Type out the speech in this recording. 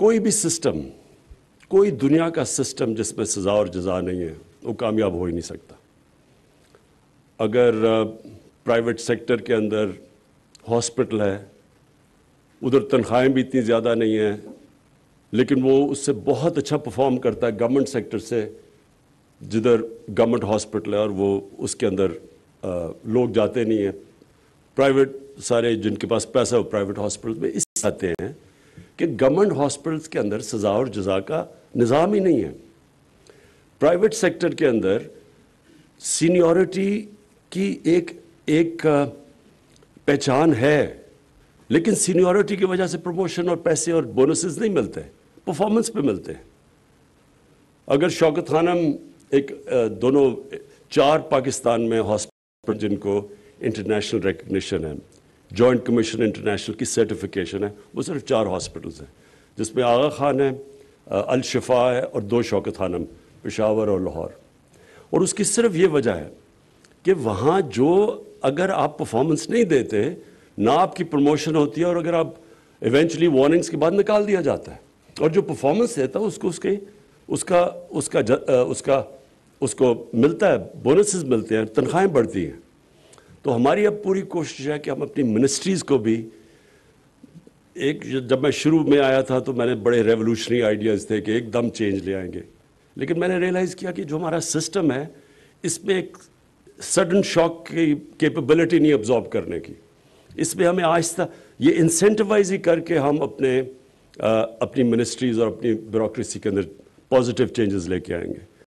कोई भी सिस्टम कोई दुनिया का सिस्टम जिसमें सज़ा और जजा नहीं है वो कामयाब हो ही नहीं सकता अगर प्राइवेट सेक्टर के अंदर हॉस्पिटल है उधर तनख्वाहें भी इतनी ज़्यादा नहीं हैं लेकिन वो उससे बहुत अच्छा परफॉर्म करता है गवर्नमेंट सेक्टर से जिधर गवर्नमेंट हॉस्पिटल है और वो उसके अंदर आ, लोग जाते नहीं हैं प्राइवेट सारे जिनके पास पैसा हो प्राइवेट हॉस्पिटल में इस आते हैं कि गवर्नमेंट हॉस्पिटल्स के अंदर सज़ा और जजा का निज़ाम ही नहीं है प्राइवेट सेक्टर के अंदर सीनियोरिटी की एक एक पहचान है लेकिन सीनियोरिटी की वजह से प्रमोशन और पैसे और बोनसेस नहीं मिलते परफॉर्मेंस पे मिलते हैं अगर शौकत खानम एक दोनों चार पाकिस्तान में हॉस्पिटल जिनको इंटरनेशनल रिकग्निशन है जॉइंट कमीशन इंटरनेशनल की सर्टिफिकेशन है वो सिर्फ चार हॉस्पिटल्स हैं जिसमें आगा खान है अलशफा है और दो शौकत थानम पेशावर और लाहौर और उसकी सिर्फ ये वजह है कि वहाँ जो अगर आप परफॉर्मेंस नहीं देते ना आपकी प्रमोशन होती है और अगर आप इवेंचुअली वार्निंग्स के बाद निकाल दिया जाता है और जो परफॉर्मेंस देता है उसको उसके उसका उसका उसका उसको मिलता है बोनसेस मिलते हैं तनख्वाहें बढ़ती हैं तो हमारी अब पूरी कोशिश है कि हम अपनी मिनिस्ट्रीज़ को भी एक जब मैं शुरू में आया था तो मैंने बड़े रेवोल्यूशनरी आइडियाज़ थे कि एकदम चेंज ले आएंगे लेकिन मैंने रियलाइज़ किया कि जो हमारा सिस्टम है इसमें एक सडन शॉक की कैपेबिलिटी नहीं अब्जॉर्ब करने की इसमें हमें आहिस्ता ये इंसेंटिवाइज ही करके हम अपने आ, अपनी मिनिस्ट्रीज़ और अपनी ब्यूरोसी के अंदर पॉजिटिव चेंजेस लेके आएंगे